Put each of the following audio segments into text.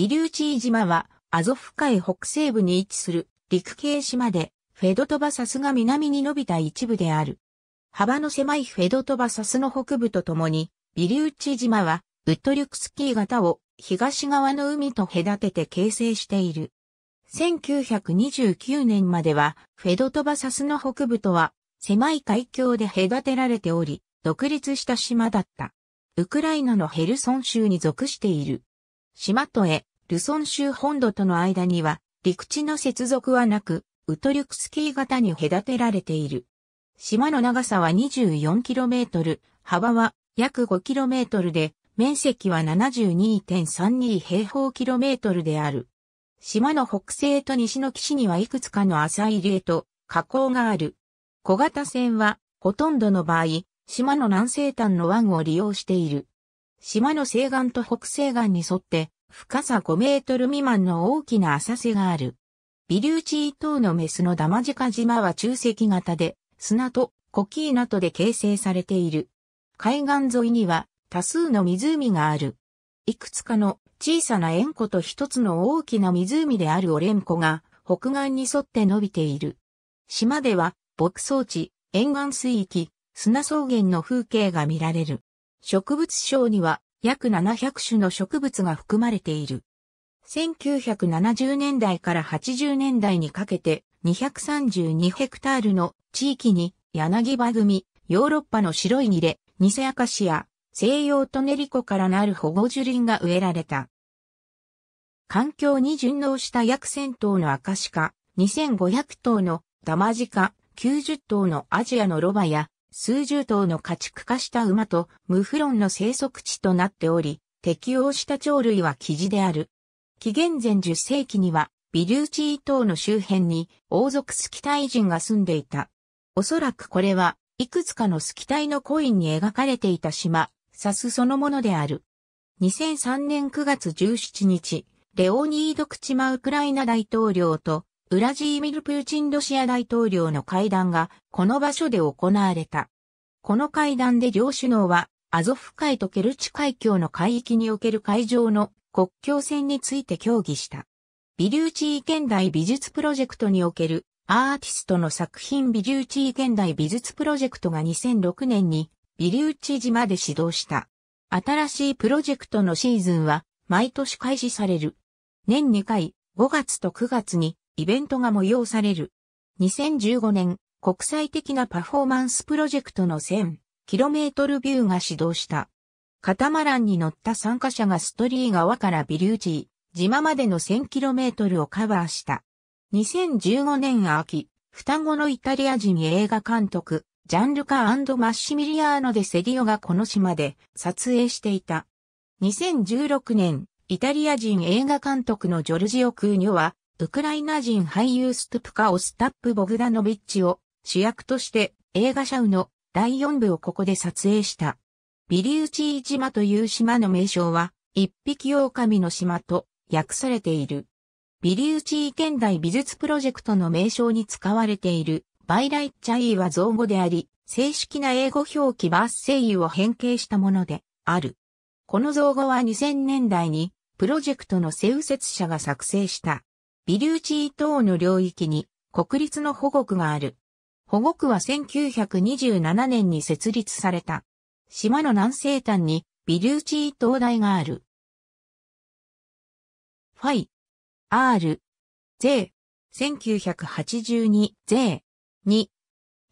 ビリューチー島は、アゾフ海北西部に位置する陸系島で、フェドトバサスが南に伸びた一部である。幅の狭いフェドトバサスの北部とともに、ビリューチ島は、ウッドリュクスキー型を東側の海と隔てて形成している。1929年までは、フェドトバサスの北部とは、狭い海峡で隔てられており、独立した島だった。ウクライナのヘルソン州に属している。島とへ、ルソン州本土との間には、陸地の接続はなく、ウトリュクスキー型に隔てられている。島の長さは 24km、幅は約 5km で、面積は72.32平方キロメートルである。島の北西と西の岸にはいくつかの浅い入と河口がある。小型船はほとんどの場合、島の南西端の湾を利用している。島の西岸と北西岸に沿って深さ5メートル未満の大きな浅瀬がある。ビリューチー島のメスのダマジカ島は中石型で、砂とコキーナとで形成されている。海岸沿いには多数の湖がある。いくつかの小さな塩湖と一つの大きな湖であるオレン湖が北岸に沿って伸びている。島では牧草地、沿岸水域、砂草原の風景が見られる。植物省には約700種の植物が含まれている。1970年代から80年代にかけて232ヘクタールの地域に柳葉組、ヨーロッパの白いニレ、ニセアカシア、西洋トネリコからなる保護樹林が植えられた。環境に順応した約1000頭のアカシカ、2500頭のダマジカ、90頭のアジアのロバや数十頭の家畜化した馬と無フロンの生息地となっており、適応した鳥類はキジである。紀元前10世紀には、ビリューチー島の周辺に王族スキタイ人が住んでいた。おそらくこれは、いくつかのスキタイのコインに描かれていた島、サスそのものである。2003年9月17日、レオニード・クチマウクライナ大統領とウラジーミル・プーチンロシア大統領の会談がこの場所で行われた。この会談で両首脳はアゾフ海とケルチ海峡の海域における海上の国境線について協議した。ビリューチー現代美術プロジェクトにおけるアーティストの作品ビリューチー現代美術プロジェクトが2006年にビリーチー島で始動した。新しいプロジェクトのシーズンは毎年開始される。年2回5月と9月にイベントが催される。2015年、国際的なパフォーマンスプロジェクトの 1000km ビューが始動した。カタマランに乗った参加者がストリー川からビリュージー、島までの 1000km をカバーした。2015年秋、双子のイタリア人映画監督、ジャンルカマッシミリアーノ・でセリオがこの島で撮影していた。2016年、イタリア人映画監督のジョルジオ・クーニョは、ウクライナ人俳優ストゥプカ・オスタップ・ボグダノビッチを主役として映画シャウの第4部をここで撮影した。ビリウチー島という島の名称は一匹狼の島と訳されている。ビリウチー現代美術プロジェクトの名称に使われているバイライッチャイは造語であり、正式な英語表記バース声優を変形したものである。この造語は2000年代にプロジェクトの性右折者が作成した。ビリューチー島の領域に国立の保護区がある。保護区は1927年に設立された。島の南西端にビリューチー島台がある。ファイ、R、J、1982、J、2、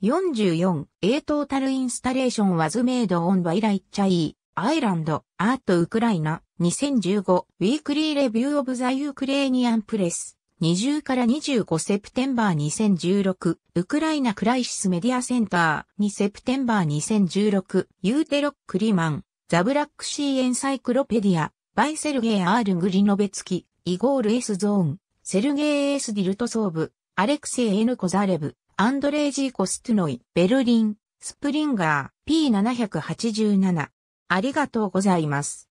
44、A トータルインスタレーションワズメイドオンバイライチャイアイランド、アートウクライナ、2015、ウィークリーレビューオブザユークレーニアンプレス。20から25セプテンバー2016、ウクライナクライシスメディアセンター2セプテンバー2016、ユーテロックリマン、ザブラックシーエンサイクロペディア、バイセルゲイ・アール・グリノベツキ、イゴール・エス・ゾーン、セルゲイ・エース・ディルト・ソーブ、アレクセイ・エヌ・コザレブ、アンドレイ・ジー・コストゥノイ、ベルリン、スプリンガー、P787。ありがとうございます。